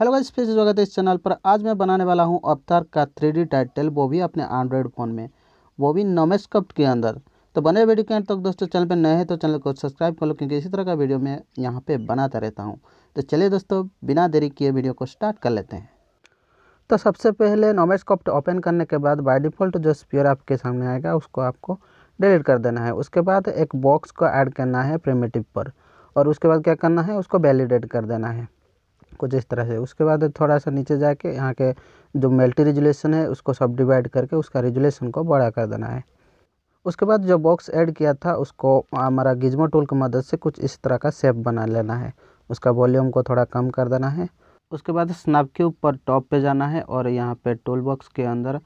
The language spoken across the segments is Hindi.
हेलो गाइस फिर से स्वागत है इस चैनल पर आज मैं बनाने वाला हूं अवतार का थ्री टाइटल वो भी अपने एंड्रॉयड फ़ोन में वो भी नोमेस्कप्ट के अंदर तो बने वीडियो के एंड तक दोस्तों चैनल पर नए हैं तो चैनल को सब्सक्राइब कर लो क्योंकि इसी तरह का वीडियो मैं यहाँ पे बनाता रहता हूँ तो चलिए दोस्तों बिना देरी किए वीडियो को स्टार्ट कर लेते हैं तो सबसे पहले नोमेस्कॉप्ट ओपन करने के बाद बाई डिफ़ॉल्ट जो स्पीयर आपके सामने आएगा उसको आपको डिलीट कर देना है उसके बाद एक बॉक्स को ऐड करना है प्रेमेटिव पर और उसके बाद क्या करना है उसको वैलिडेट कर देना है कुछ इस तरह से उसके बाद थोड़ा सा नीचे जाके यहाँ के जो मल्टी रिजुलेशन है उसको सब डिवाइड करके उसका रिजुलेशन को बड़ा कर देना है उसके बाद जो बॉक्स ऐड किया था उसको हमारा गिजमो टूल की मदद से कुछ इस तरह का सेप बना लेना है उसका वॉल्यूम को थोड़ा कम कर देना है उसके बाद स्नैप के ऊपर टॉप पे जाना है और यहाँ पे टूल बॉक्स के अंदर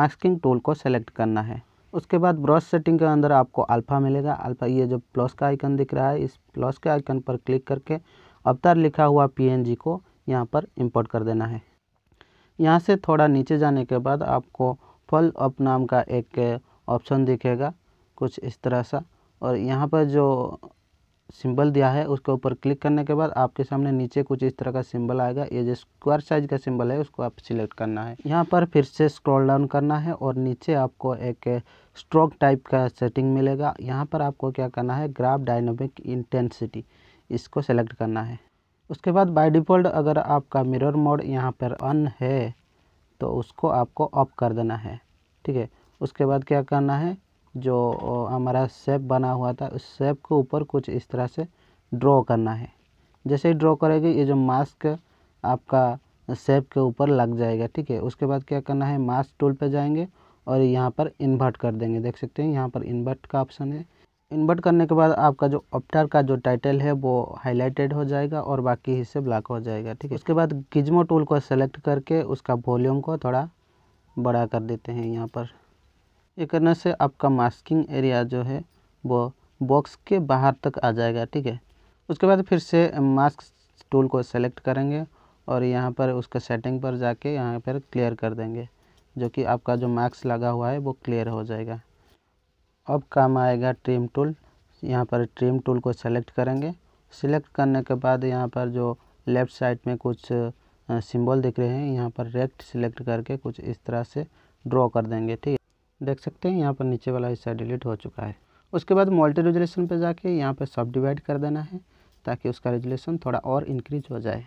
मास्किंग टूल को सेलेक्ट करना है उसके बाद ब्रश सेटिंग के अंदर आपको अल्फ़ा मिलेगा अल्फ़ा ये जो प्लस का आइकन दिख रहा है इस प्लस के आइकन पर क्लिक करके अवतार लिखा हुआ पीएनजी को यहाँ पर इंपोर्ट कर देना है यहाँ से थोड़ा नीचे जाने के बाद आपको फल अप नाम का एक ऑप्शन दिखेगा कुछ इस तरह सा और यहाँ पर जो सिंबल दिया है उसके ऊपर क्लिक करने के बाद आपके सामने नीचे कुछ इस तरह का सिंबल आएगा ये जो स्क्वायर साइज का सिंबल है उसको आप सिलेक्ट करना है यहाँ पर फिर से स्क्रॉल डाउन करना है और नीचे आपको एक स्ट्रोक टाइप का सेटिंग मिलेगा यहाँ पर आपको क्या करना है ग्राफ डायनोमिक इंटेंसिटी इसको सेलेक्ट करना है उसके बाद बाय डिफ़ॉल्ट अगर आपका मिरर मोड यहाँ पर ऑन है तो उसको आपको ऑफ कर देना है ठीक है उसके बाद क्या करना है जो हमारा सेप बना हुआ था उस सेप के ऊपर कुछ इस तरह से ड्रॉ करना है जैसे ही ड्रॉ करेगी ये जो मास्क आपका सेप के ऊपर लग जाएगा ठीक है उसके बाद क्या करना है मास्क टूल पे जाएंगे और यहाँ पर इन्वर्ट कर देंगे देख सकते हैं यहाँ पर इन्वर्ट का ऑप्शन है इन्वर्ट करने के बाद आपका जो ऑप्टर का जो टाइटल है वो हाईलाइटेड हो जाएगा और बाकी हिस्से ब्लैक हो जाएगा ठीक है उसके बाद गिजमो टूल को सेलेक्ट करके उसका वॉल्यूम को थोड़ा बड़ा कर देते हैं यहाँ पर ये करने से आपका मास्किंग एरिया जो है वो बॉक्स के बाहर तक आ जाएगा ठीक है उसके बाद फिर से मास्क टूल को सेलेक्ट करेंगे और यहाँ पर उसका सेटिंग पर जाके यहाँ पर क्लियर कर देंगे जो कि आपका जो मास्क लगा हुआ है वो क्लियर हो जाएगा अब काम आएगा ट्रिम टूल यहाँ पर ट्रिम टूल को सेलेक्ट करेंगे सिलेक्ट करने के बाद यहाँ पर जो लेफ़्ट साइड में कुछ सिंबल दिख रहे हैं यहाँ पर रेक्ट सिलेक्ट करके कुछ इस तरह से ड्रॉ कर देंगे ठीक है देख सकते हैं यहाँ पर नीचे वाला हिस्सा डिलीट हो चुका है उसके बाद मल्टी रेजुलेशन पर जाके यहाँ पर सब डिवाइड कर देना है ताकि उसका रेजुलेशन थोड़ा और इंक्रीज हो जाए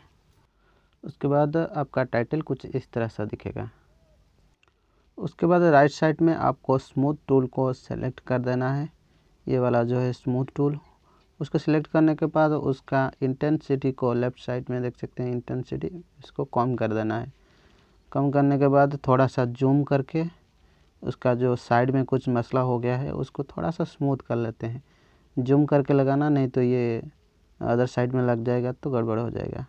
उसके बाद आपका टाइटल कुछ इस तरह सा दिखेगा उसके बाद राइट साइड में आपको स्मूथ टूल को सेलेक्ट कर देना है ये वाला जो है स्मूथ टूल उसको सेलेक्ट करने के बाद उसका इंटेंसिटी को लेफ़्ट साइड में देख सकते हैं इंटेंसिटी इसको कम कर देना है कम करने के बाद थोड़ा सा जूम करके उसका जो साइड में कुछ मसला हो गया है उसको थोड़ा सा स्मूथ कर लेते हैं जूम करके लगाना नहीं तो ये अदर साइड में लग जाएगा तो गड़बड़ हो जाएगा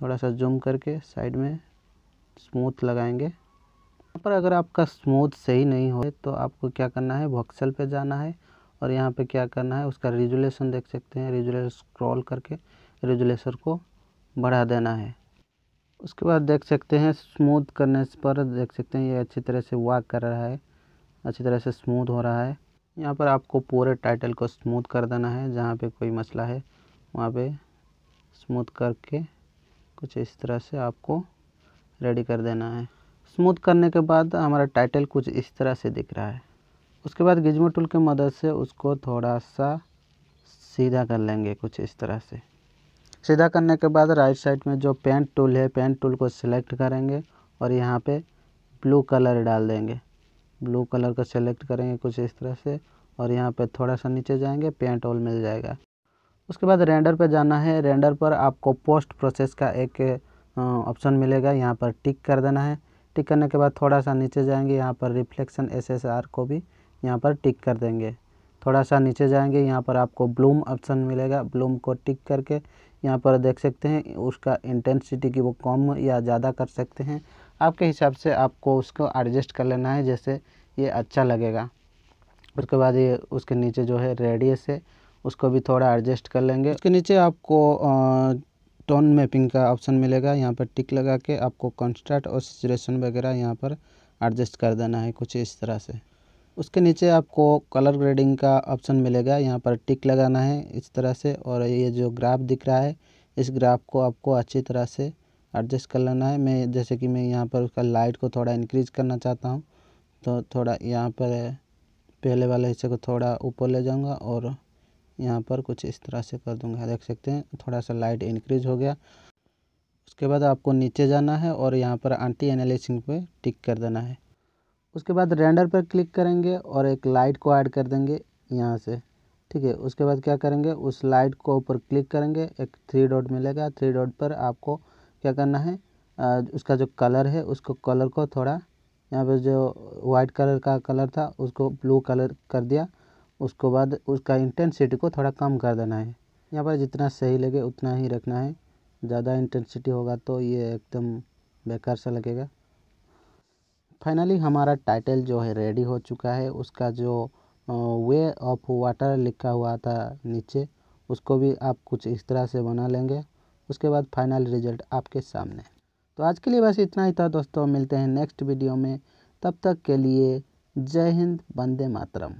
थोड़ा सा जूम करके साइड में स्मूथ लगाएंगे यहाँ पर अगर आपका स्मूथ सही नहीं हो तो आपको क्या करना है वक्सल पे जाना है और यहाँ पे क्या करना है उसका रेजुलेशन देख सकते हैं रेजुलेशन स्क्रॉल करके रेजुलेशन को बढ़ा देना है उसके बाद देख सकते हैं स्मूथ करने पर देख सकते हैं ये अच्छी तरह से वाक कर रहा है अच्छी तरह से स्मूथ हो रहा है यहाँ पर आपको पूरे टाइटल को स्मूथ कर देना है जहाँ पर कोई मसला है वहाँ पर स्मूथ करके कुछ इस तरह से आपको रेडी कर देना है स्मूथ करने के बाद हमारा टाइटल कुछ इस तरह से दिख रहा है उसके बाद गिजमो टूल की मदद से उसको थोड़ा सा सीधा कर लेंगे कुछ इस तरह से सीधा करने के बाद राइट साइड में जो पेंट टूल है पेंट टूल को सिलेक्ट करेंगे और यहाँ पे ब्लू कलर डाल देंगे ब्लू कलर को सिलेक्ट करेंगे कुछ इस तरह से और यहाँ पे थोड़ा सा नीचे जाएंगे पेंट ऑल मिल जाएगा उसके बाद रेंडर पे जाना है रेंडर पर आपको पोस्ट प्रोसेस का एक ऑप्शन मिलेगा यहाँ पर टिक कर देना है टिक करने के बाद थोड़ा सा नीचे जाएंगे यहाँ पर रिफ्लेक्शन एसएसआर को भी यहाँ पर टिक कर देंगे थोड़ा सा नीचे जाएंगे यहाँ पर आपको ब्लूम ऑप्शन मिलेगा ब्लूम को टिक करके यहाँ पर देख सकते हैं उसका इंटेंसिटी की वो कम या ज़्यादा कर सकते हैं आपके हिसाब से आपको उसको एडजस्ट कर लेना है जैसे ये अच्छा लगेगा उसके बाद ये उसके नीचे जो है रेडियस है उसको भी थोड़ा एडजस्ट कर लेंगे उसके नीचे आपको टोन मैपिंग का ऑप्शन मिलेगा यहाँ पर टिक लगा के आपको कॉन्स्ट्रैक्ट और सिचुएशन वगैरह यहाँ पर एडजस्ट कर देना है कुछ इस तरह से उसके नीचे आपको कलर ग्रेडिंग का ऑप्शन मिलेगा यहाँ पर टिक लगाना है इस तरह से और ये जो ग्राफ दिख रहा है इस ग्राफ को आपको अच्छी तरह से एडजस्ट कर लेना है मैं जैसे कि मैं यहाँ पर उसका लाइट को थोड़ा इंक्रीज करना चाहता हूँ तो थोड़ा यहाँ पर पहले वाले हिस्से को थोड़ा ऊपर ले जाऊँगा और यहाँ पर कुछ इस तरह से कर दूंगा देख सकते हैं थोड़ा सा लाइट इंक्रीज हो गया उसके बाद आपको नीचे जाना है और यहाँ पर एंटी एनालिसिंग पे टिक कर देना है उसके बाद रेंडर पर क्लिक करेंगे और एक लाइट को ऐड कर देंगे यहाँ से ठीक है उसके बाद क्या करेंगे उस लाइट को ऊपर क्लिक करेंगे एक थ्री डॉट मिलेगा थ्री डॉट पर आपको क्या करना है आ, उसका जो कलर है उसको कलर को थोड़ा यहाँ पर जो वाइट कलर का कलर था उसको ब्लू कलर कर दिया उसको बाद उसका इंटेंसिटी को थोड़ा कम कर देना है यहाँ पर जितना सही लगे उतना ही रखना है ज़्यादा इंटेंसिटी होगा तो ये एकदम बेकार सा लगेगा फाइनली हमारा टाइटल जो है रेडी हो चुका है उसका जो वे ऑफ वाटर लिखा हुआ था नीचे उसको भी आप कुछ इस तरह से बना लेंगे उसके बाद फाइनल रिजल्ट आपके सामने तो आज के लिए बस इतना ही था दोस्तों मिलते हैं नेक्स्ट वीडियो में तब तक के लिए जय हिंद वंदे मातरम